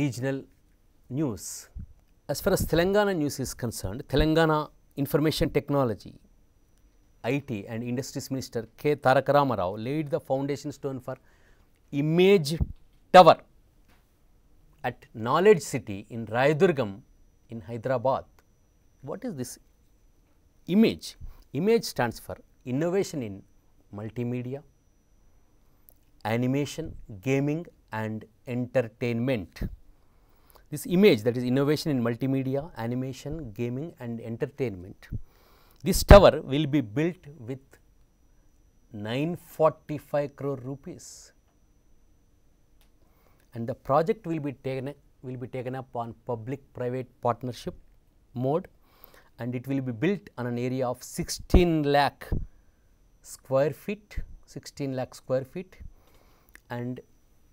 regional news. As far as Telangana news is concerned, Telangana Information Technology, IT and Industries Minister K. Tarakarama Rao laid the foundation stone for image tower at Knowledge City in Raidurgam in Hyderabad. What is this image? Image stands for innovation in multimedia, animation, gaming and entertainment this image that is innovation in multimedia, animation, gaming and entertainment. This tower will be built with 945 crore rupees and the project will be taken will be taken up on public private partnership mode and it will be built on an area of 16 lakh square feet 16 lakh square feet and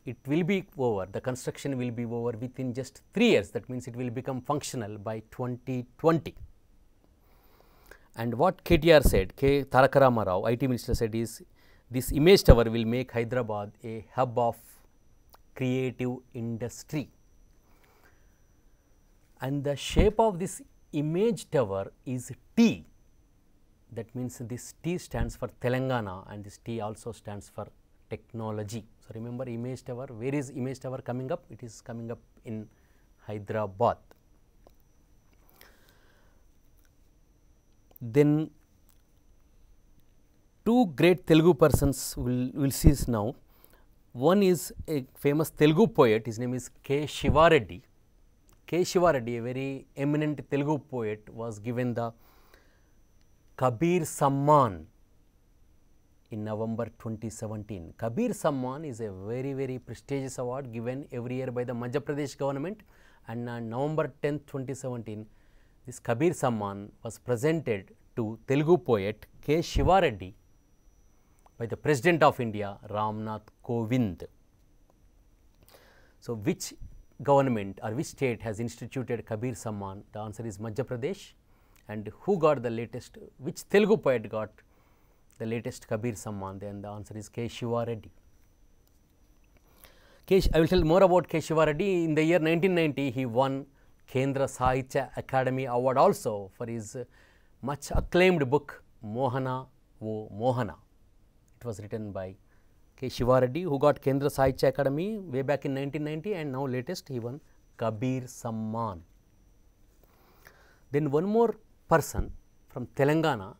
it will be over, the construction will be over within just 3 years that means it will become functional by 2020. And what KTR said, K. Tarakarama Rao, IT Minister said is this image tower will make Hyderabad a hub of creative industry. And the shape of this image tower is T that means this T stands for Telangana and this T also stands for technology. So, remember image tower, where is image tower coming up? It is coming up in Hyderabad. Then two great Telugu persons will will see us now. One is a famous Telugu poet, his name is K. Shivareddy. K. Shivareddy, a very eminent Telugu poet, was given the Kabir Samman in November 2017. Kabir Samman is a very, very prestigious award given every year by the Madhya Pradesh government and on November 10, 2017, this Kabir Samman was presented to Telugu poet K. Shivareddy by the President of India, Ramnath Kovind. So, which government or which state has instituted Kabir Samman? The answer is Madhya Pradesh and who got the latest, which Telugu poet got the latest Kabir Samman, then the answer is Keshiva Reddy. Kesh, I will tell more about Keshiva Reddy. In the year 1990, he won Kendra Sahitya Academy Award also for his uh, much acclaimed book Mohana O Mohana. It was written by K. Reddy who got Kendra Sahitya Academy way back in 1990 and now latest he won Kabir Samman. Then one more person from Telangana,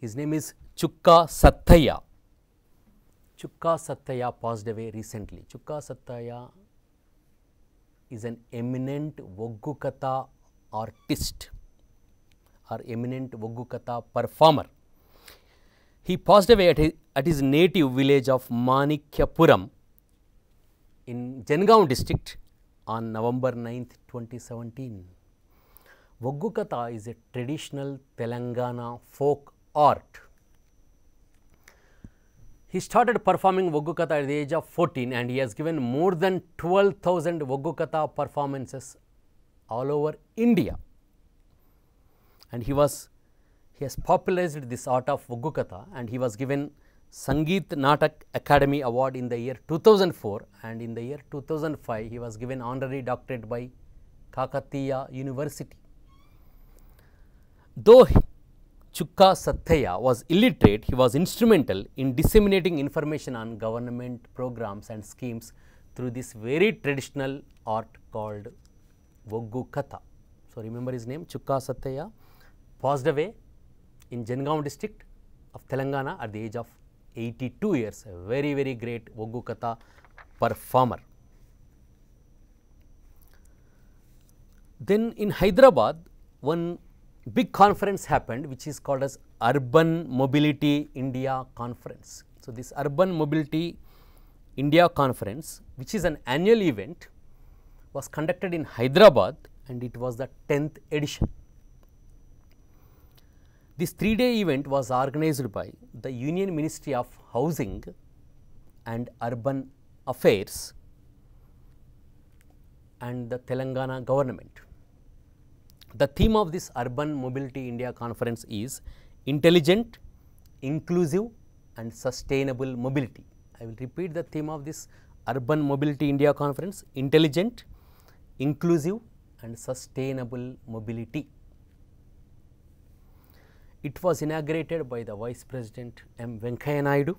his name is Chukka Sathaya. Chukka Sathaya passed away recently. Chukka Sathaya is an eminent Voggukatha artist or eminent Voggukatha performer. He passed away at his, at his native village of Manikyapuram in Jengaon district on November 9, 2017. Voggukatha is a traditional Telangana folk art he started performing Vagukatha at the age of 14 and he has given more than 12,000 Vagukatha performances all over India. And he was, he has popularized this art of Vagukatha and he was given Sangeet Natak Academy Award in the year 2004 and in the year 2005 he was given honorary doctorate by Kakatiya University. Though Chukka Sathya was illiterate, he was instrumental in disseminating information on government programs and schemes through this very traditional art called Voggu Katha. So, remember his name Chukka Sathya passed away in Jangaon district of Telangana at the age of 82 years, a very, very great Voggu Katha performer. Then in Hyderabad, one big conference happened which is called as Urban Mobility India Conference. So, this Urban Mobility India Conference which is an annual event was conducted in Hyderabad and it was the 10th edition. This three day event was organized by the Union Ministry of Housing and Urban Affairs and the Telangana government. The theme of this Urban Mobility India conference is intelligent, inclusive and sustainable mobility. I will repeat the theme of this Urban Mobility India conference, intelligent, inclusive and sustainable mobility. It was inaugurated by the Vice President M. Venkaya Naidu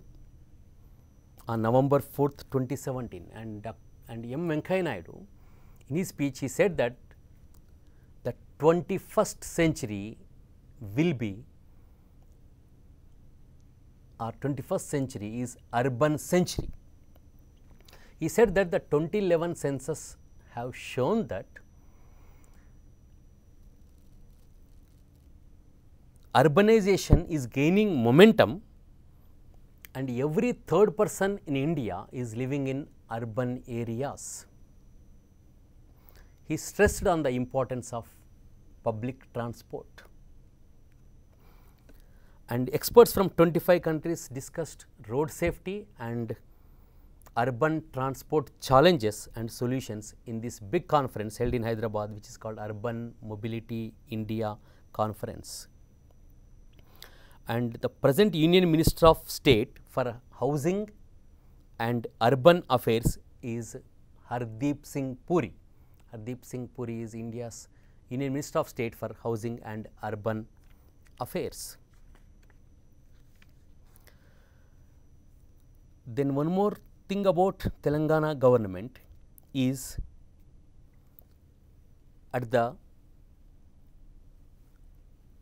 on November 4th, 2017 and, uh, and M. Venkaya Naidu in his speech he said that 21st century will be our 21st century is urban century. He said that the 2011 census have shown that urbanization is gaining momentum and every third person in India is living in urban areas. He stressed on the importance of public transport. And experts from 25 countries discussed road safety and urban transport challenges and solutions in this big conference held in Hyderabad, which is called Urban Mobility India Conference. And the present Union Minister of State for Housing and Urban Affairs is Hardeep Singh Puri. Hardeep Singh Puri is India's Union Minister of State for Housing and Urban Affairs. Then one more thing about Telangana government is at the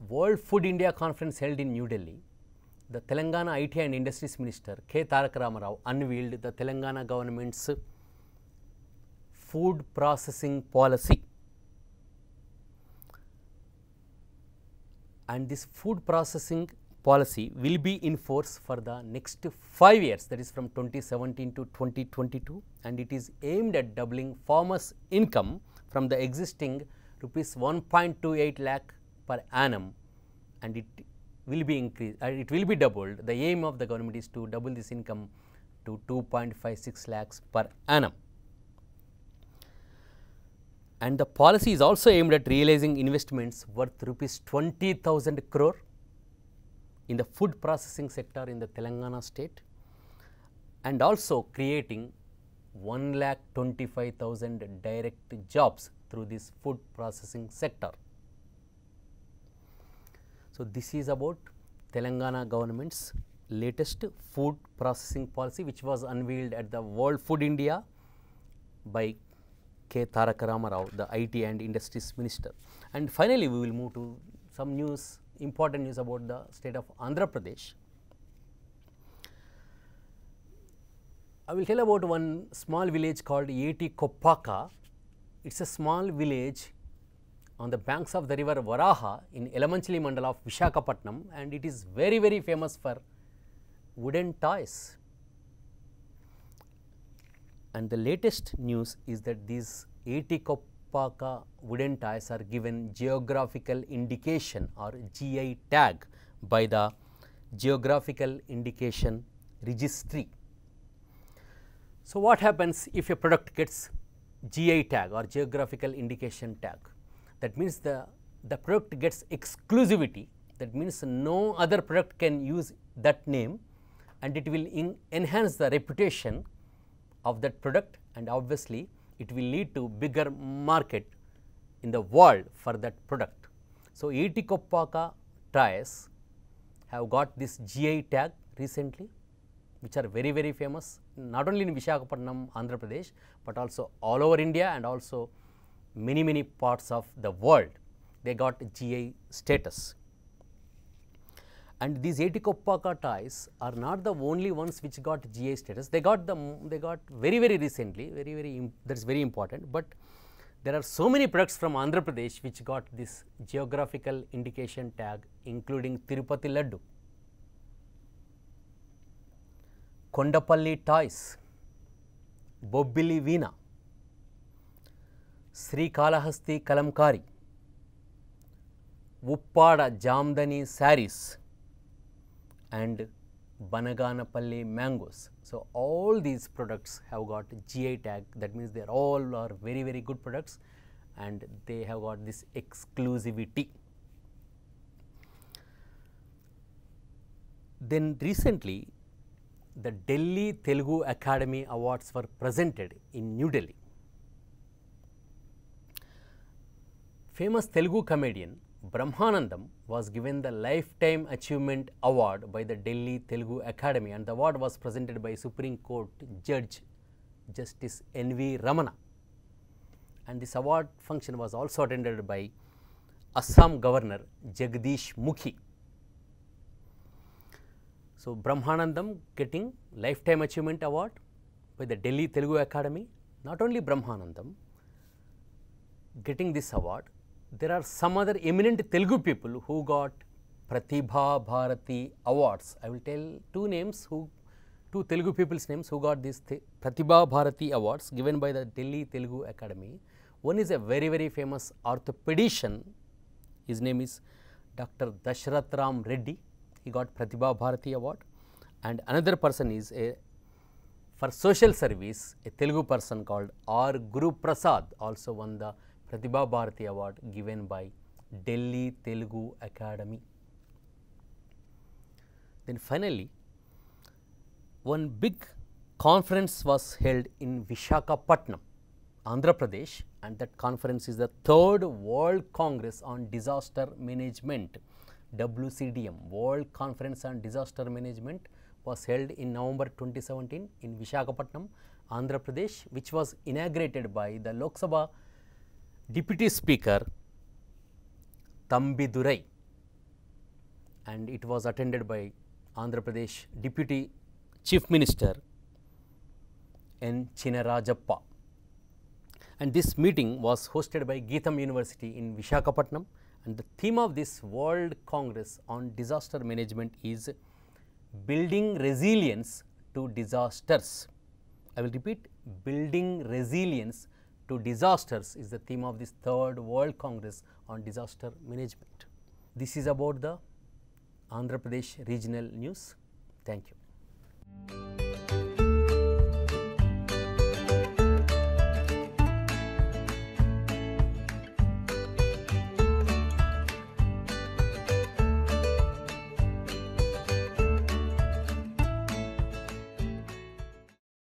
World Food India Conference held in New Delhi, the Telangana IT and Industries Minister K. Tarakarama Rao unveiled the Telangana government's food processing policy. and this food processing policy will be in force for the next 5 years that is from 2017 to 2022 and it is aimed at doubling farmers income from the existing rupees 1.28 lakh per annum and it will be increased uh, it will be doubled the aim of the government is to double this income to 2.56 lakhs per annum and the policy is also aimed at realizing investments worth rupees 20,000 crore in the food processing sector in the Telangana state and also creating 1 lakh 25,000 direct jobs through this food processing sector. So, this is about Telangana government's latest food processing policy which was unveiled at the World Food India by K. Tarakarama Rao, the IT and Industries Minister. And finally, we will move to some news, important news about the state of Andhra Pradesh. I will tell about one small village called Yati Koppaka. It is a small village on the banks of the river Varaha in Elamanchali mandal of Vishakapatnam and it is very, very famous for wooden toys. And the latest news is that these 80 Kopaka wooden ties are given geographical indication or GI tag by the Geographical Indication Registry. So, what happens if a product gets GI tag or geographical indication tag? That means the, the product gets exclusivity that means no other product can use that name and it will enhance the reputation of that product and obviously it will lead to bigger market in the world for that product. So, Etikoppaca tires have got this GI tag recently which are very very famous not only in Vishakhapatnam, Andhra Pradesh, but also all over India and also many many parts of the world they got GI status. And these Etikopaka ties are not the only ones which got GA status. They got them, they got very, very recently, very, very, that is very important. But there are so many products from Andhra Pradesh which got this geographical indication tag, including Tirupati Laddu, Kondapalli Toys, Bobbili Veena, Kalahasti Kalamkari, Uppada Jamdani Saris, and Banaganapalli mangoes. So, all these products have got GI tag that means they are all are very very good products and they have got this exclusivity. Then recently the Delhi Telugu Academy Awards were presented in New Delhi. Famous Telugu comedian Brahmanandam was given the Lifetime Achievement Award by the Delhi Telugu Academy and the award was presented by Supreme Court Judge Justice N.V. Ramana. And this award function was also attended by Assam Governor Jagdish Mukhi. So, Brahmanandam getting Lifetime Achievement Award by the Delhi Telugu Academy, not only Brahmanandam getting this award, there are some other eminent Telugu people who got Pratibha Bharati awards. I will tell two names who, two Telugu people's names who got this Pratibha Bharati awards given by the Delhi Telugu Academy. One is a very, very famous orthopedician. His name is Dr. Dashrathram Reddy. He got Pratibha Bharati award. And another person is a for social service, a Telugu person called R. Guru Prasad also won the Pratibha Bharati Award given by Delhi Telugu Academy. Then finally, one big conference was held in Vishakhapatnam, Andhra Pradesh and that conference is the third World Congress on Disaster Management, WCDM, World Conference on Disaster Management was held in November 2017 in Vishakhapatnam, Andhra Pradesh, which was inaugurated by the Lok Sabha Deputy Speaker Durai, and it was attended by Andhra Pradesh Deputy Chief Minister N. Chinarajappa. And this meeting was hosted by Geetham University in Vishakapatnam and the theme of this World Congress on Disaster Management is Building Resilience to Disasters. I will repeat, Building Resilience to disasters is the theme of this third World Congress on Disaster Management. This is about the Andhra Pradesh regional news. Thank you.